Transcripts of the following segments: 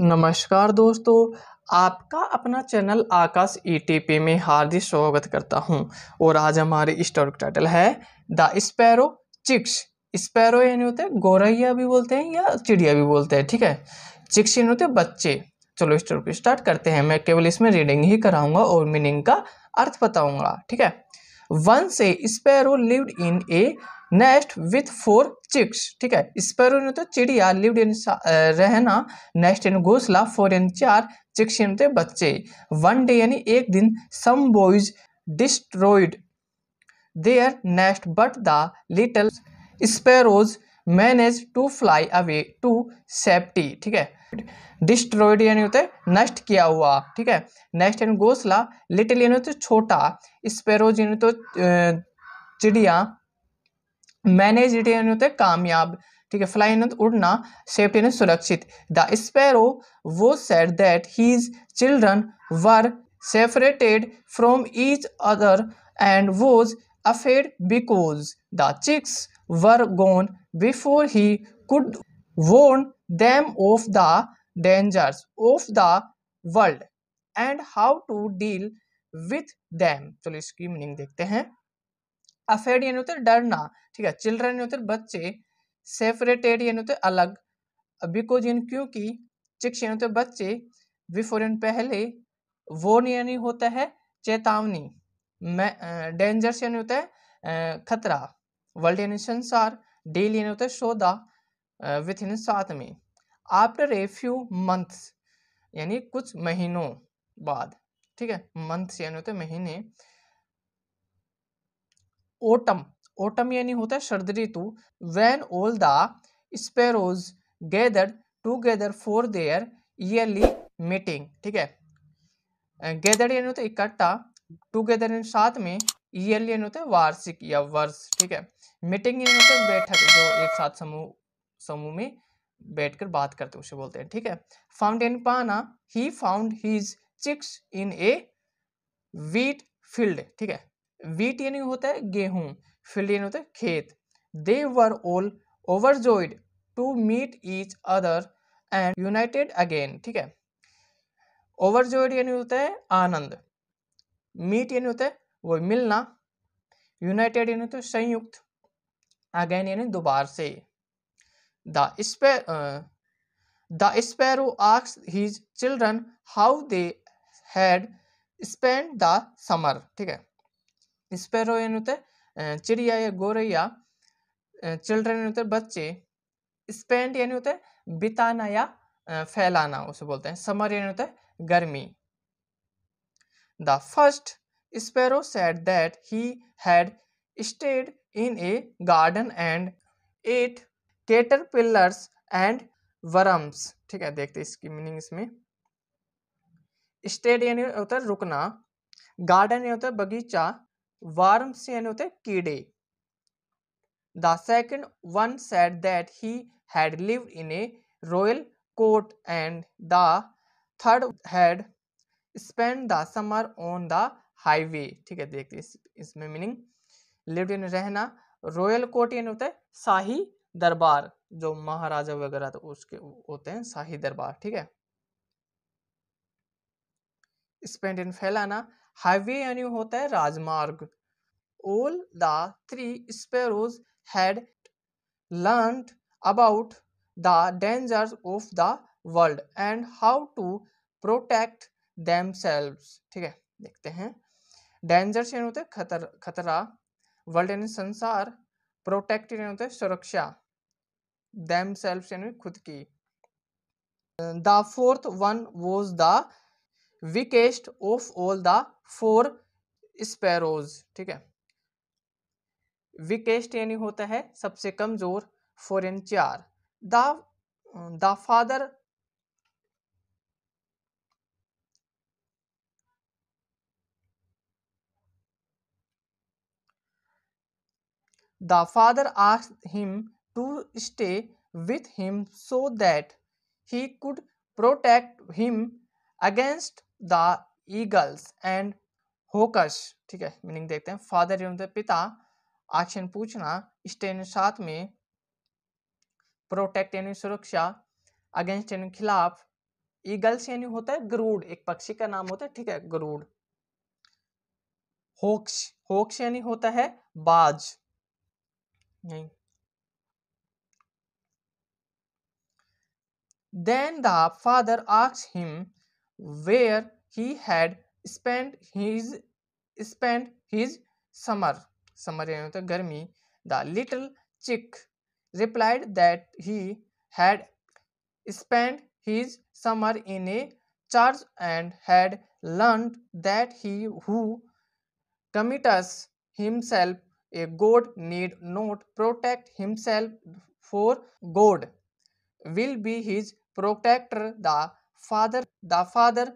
नमस्कार दोस्तों आपका अपना चैनल आकाश ई e में हार्दिक स्वागत करता हूं और आज हमारे स्टोरी टाइटल है द स्पैरो चिक्स स्पैरो यानी होते हैं गौरैया भी बोलते हैं या चिड़िया भी बोलते हैं ठीक है चिक्स यानी होते हैं बच्चे चलो स्टोरिक स्टार्ट करते हैं मैं केवल इसमें रीडिंग ही कराऊंगा और मीनिंग का अर्थ बताऊंगा ठीक है once sparrow lived in a nest with four chicks ठीक है स्पैरो ने तो चिड़िया लिव्ड इन रहना नेस्ट इन घोसला फोर इन चार चिक्स इन थे बच्चे वन डे यानी एक दिन some boys destroyed their nest but the little sparrows manage to fly away to safety ठीक है डिस्ट्रॉयड यानी होते नष्ट किया हुआ ठीक है नेस्ट यानी घोसला लिटिल यानी होते छोटा स्पेरोज यानी तो चिड़िया मैनेज इट यानी होता है कामयाब ठीक है फ्लाई यानी उड़ना सेफ यानी सुरक्षित द स्पैरो वो said that his children were separated from each other and was afraid because the chicks were gone before he could warn them of the dangers of the world and how to deal with them चलो इसकी meaning देखते हैं afraid यानी होते डरना ठीक है children यानी होते बच्चे सेपरेटेड यानी होते अलग बिकॉज यानी क्योंकि चिक्स यानी होते बच्चे बिफोर यानी पहले वोन यानी होता है चेतावनी डेंजर्स यानी होता है खतरा वर्ल्ड यानी संसार डेल यानी होता है सौदा विथ इन साथ में आफ्टर ए फ्यू मंथ्स यानी कुछ महीनों बाद ठीक है मंथ्स यानी होते महीने ओटम ओटम यानी होता है शरद ऋतु when all the sparrows gather together for their yearly meeting ठीक है गैदर यानी होता है इकट्ठा टूगेदर यानी साथ में ईयरली यानी होता है वार्षिक या वर्ष ठीक है मीटिंग यानी होता है बैठक जो एक साथ समूह समूह में बैठकर बात करते उसे बोलते हैं ठीक है फाउंड इन पाना he found his chicks in a wheat field ठीक है वीट यानी होता है गेहूं फील्ड यानी होता है खेत they were all overjoyed to meet each other and united again ठीक है ओवरजोइड यानी होता है आनंद मीट यानी होता है वो मिलना यूनाइटेड यानी तो संयुक्त अगेन यानी दोबार से the spa the sparrow asks children how they had spend the summer ठीक है स्पैरो होते चिड़िया या गोरैया चिल्ड्रेन होते बच्चे स्पेंड यानी होते बिताना या फैलाना उसे बोलते हैं समर यानी होता है गर्मी the first sparrow said that he had stayed in a garden and ate caterpillars and worms ठीक है देखते इसकी मीनिंग इसमें स्टेड यानी होता है रुकना गार्डन यानी होता है बगीचा वार्म यानी होते कीड़े the second one said that he had live in a royal court and the third had spend the summer on the highway ठीक है देखते इस, इसमें मीनिंग लिव्ड इन रहना रॉयल कोर्ट यानी होता है शाही दरबार जो महाराजा वगैरह तो उसके होते हैं शाही दरबार ठीक है स्पेंड इन फैलाना हाईवे यानी होता है राजमार्ग all the three sparrows had learn about the dangers of the world and how to protect them ठीक है देखते हैं डेंजर्स यानी होते हैं खतर खतरा वर्ल्ड यानी संसार प्रोटेक्ट यानी होते हैं सुरक्षा दैम यानी खुद की the fourth one was the weakest of all the four sparrows ठीक है वीकेस्ट यानी होता है सबसे कमजोर फोर एन चार the the father the father asked him to stay with him so that he could protect him against the eagles and hawks ठीक है मीनिंग देखते हैं फादर एवं पिता एक्शन पूछना स्टेन साथ में प्रोटेक्ट यानी सुरक्षा अगेंस्ट यानी खिलाफ ईगल्स यानी होता है गरुड़ एक पक्षी का नाम होता है ठीक है गरुड होक्स होक्स यानी होता है बाज नहीं देन द फादर आक्स him where he had spent his spent his summer summer होता the little chick replied that he had spent his summer in a church and had learned that he who commits himself a god need not protect himself for god will be his protector the father the father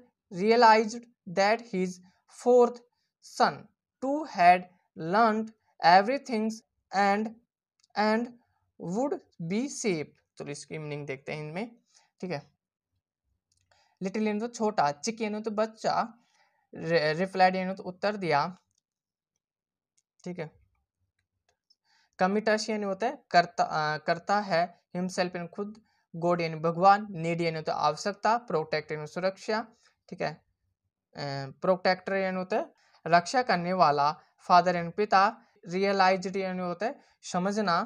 realized that his fourth son too had learned everything and and would be safe चलो इसकी meaning देखते हैं इनमें ठीक है little यानी तो छोटा चिक यानी to bachcha replied in to uttar diya theek hai कमिटाश यानी होता है करता आ, करता है हिमसेल्फ इन खुद गॉड यानी भगवान नीड यानी होता है आवश्यकता प्रोटेक्ट यानी सुरक्षा ठीक है प्रोटेक्टर यानी होता है रक्षा करने वाला फादर यानी पिता रियलाइज यानी होता है समझना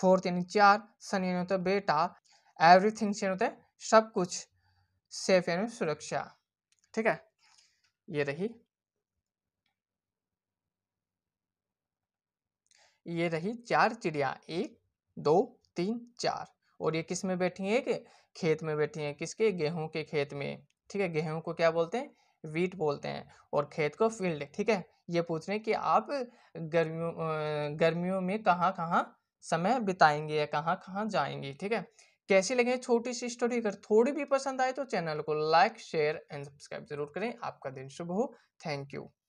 फोर्थ यानी चार सन यानी होता है बेटा एवरीथिंग यानी होता है सब कुछ सेफ यानी सुरक्षा ठीक है ये रही ये रही चार चिड़िया एक दो तीन चार और ये किस में बैठी हैं एक खेत में बैठी हैं किसके गेहूं के खेत में ठीक है गेहूं को क्या बोलते हैं वीट बोलते हैं और खेत को फील्ड ठीक है ये पूछ रहे हैं कि आप गर्मियों गर्मियों में कहाँ कहाँ समय बिताएंगे या कहाँ कहाँ जाएंगे ठीक है कैसी लगे छोटी सी स्टोरी अगर थोड़ी भी पसंद आए तो चैनल को लाइक शेयर एंड सब्सक्राइब जरूर करें आपका दिन शुभ हो थैंक यू